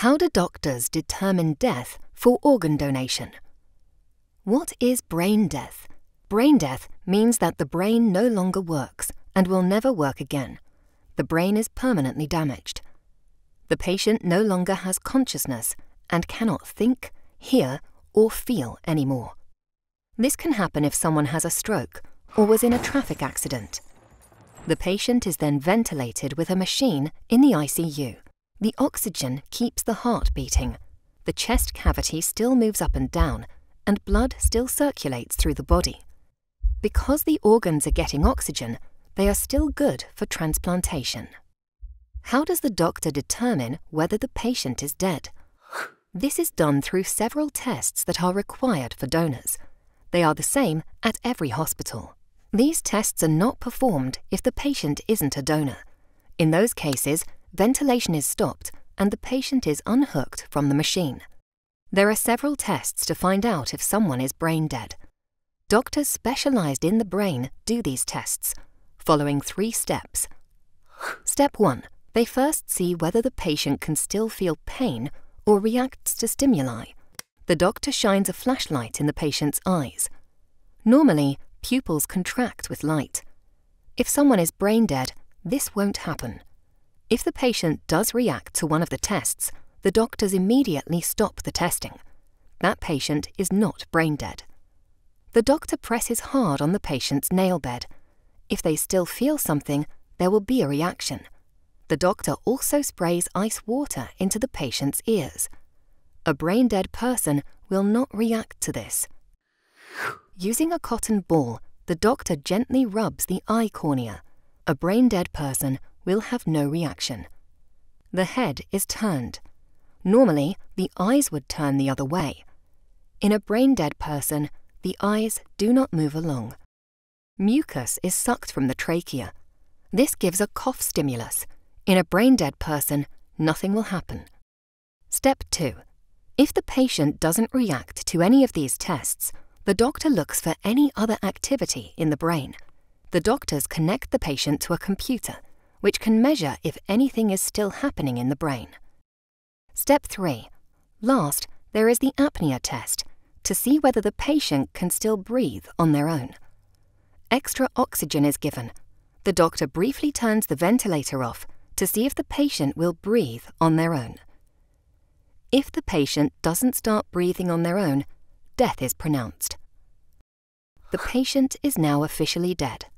How do doctors determine death for organ donation? What is brain death? Brain death means that the brain no longer works and will never work again. The brain is permanently damaged. The patient no longer has consciousness and cannot think, hear, or feel anymore. This can happen if someone has a stroke or was in a traffic accident. The patient is then ventilated with a machine in the ICU. The oxygen keeps the heart beating. The chest cavity still moves up and down, and blood still circulates through the body. Because the organs are getting oxygen, they are still good for transplantation. How does the doctor determine whether the patient is dead? This is done through several tests that are required for donors. They are the same at every hospital. These tests are not performed if the patient isn't a donor. In those cases, ventilation is stopped and the patient is unhooked from the machine. There are several tests to find out if someone is brain dead. Doctors specialized in the brain do these tests, following three steps. Step 1. They first see whether the patient can still feel pain or reacts to stimuli. The doctor shines a flashlight in the patient's eyes. Normally, pupils contract with light. If someone is brain dead, this won't happen. If the patient does react to one of the tests, the doctors immediately stop the testing. That patient is not brain dead. The doctor presses hard on the patient's nail bed. If they still feel something, there will be a reaction. The doctor also sprays ice water into the patient's ears. A brain dead person will not react to this. Using a cotton ball, the doctor gently rubs the eye cornea. A brain dead person will have no reaction. The head is turned. Normally, the eyes would turn the other way. In a brain-dead person, the eyes do not move along. Mucus is sucked from the trachea. This gives a cough stimulus. In a brain-dead person, nothing will happen. Step 2. If the patient doesn't react to any of these tests, the doctor looks for any other activity in the brain. The doctors connect the patient to a computer – which can measure if anything is still happening in the brain. Step 3. Last, there is the apnea test to see whether the patient can still breathe on their own. Extra oxygen is given. The doctor briefly turns the ventilator off to see if the patient will breathe on their own. If the patient doesn't start breathing on their own, death is pronounced. The patient is now officially dead.